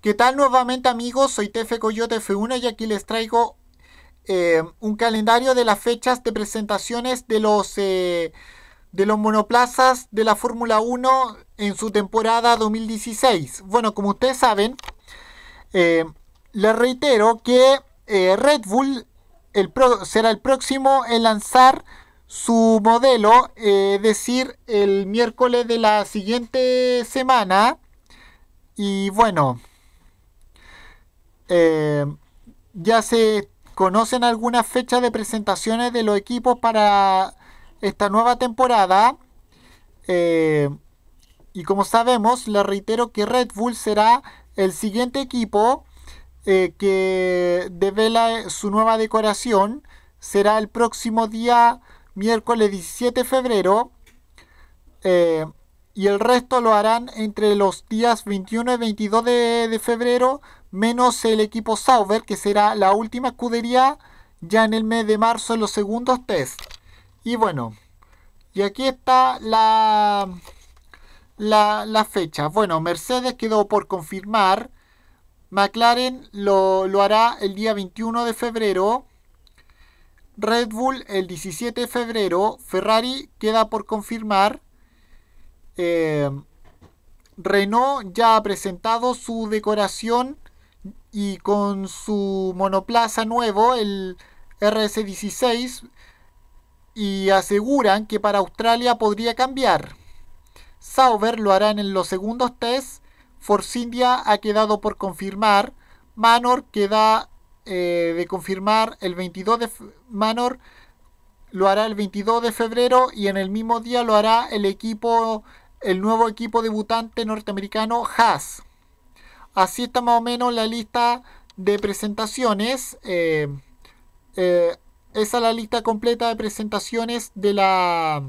¿Qué tal nuevamente amigos? Soy Tefe Coyote F1 y aquí les traigo eh, un calendario de las fechas de presentaciones de los, eh, de los monoplazas de la Fórmula 1 en su temporada 2016. Bueno, como ustedes saben, eh, les reitero que Red Bull será el próximo en lanzar su modelo, es decir, el miércoles de la siguiente semana. Y bueno, eh, ya se conocen algunas fechas de presentaciones de los equipos para esta nueva temporada. Eh, y como sabemos, les reitero que Red Bull será el siguiente equipo eh, que devela su nueva decoración. Será el próximo día, miércoles 17 de febrero. y el resto lo harán entre los días 21 y 22 de, de febrero menos el equipo Sauber, que será la última escudería ya en el mes de marzo en los segundos test. Y bueno, y aquí está la, la, fecha. Bueno, Mercedes quedó por confirmar. McLaren lo, hará el día 21 de febrero. Red Bull el 17 de febrero. Ferrari queda por confirmar. Eh, Renault ya ha presentado su decoración y con su monoplaza nuevo, el RS16, y aseguran que para Australia podría cambiar. Sauber lo harán en los segundos test, Force India ha quedado por confirmar, Manor queda eh, de confirmar el 22 de Manor lo hará el 22 de febrero y en el mismo día lo hará el equipo el nuevo equipo debutante norteamericano Haas. Así está más o menos la lista de presentaciones. Eh, eh, esa es la lista completa de presentaciones de la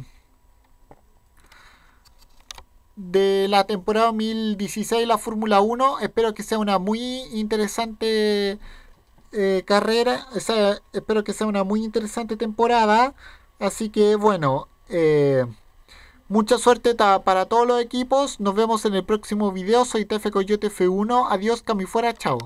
de la temporada 2016 de la Fórmula 1. Espero que sea una muy interesante eh, carrera. espero que sea una muy interesante temporada. Así que bueno. Mucha suerte para todos los equipos. Nos vemos en el próximo video. Soy TF Coyote F1. Adiós, Camifuera. Chao.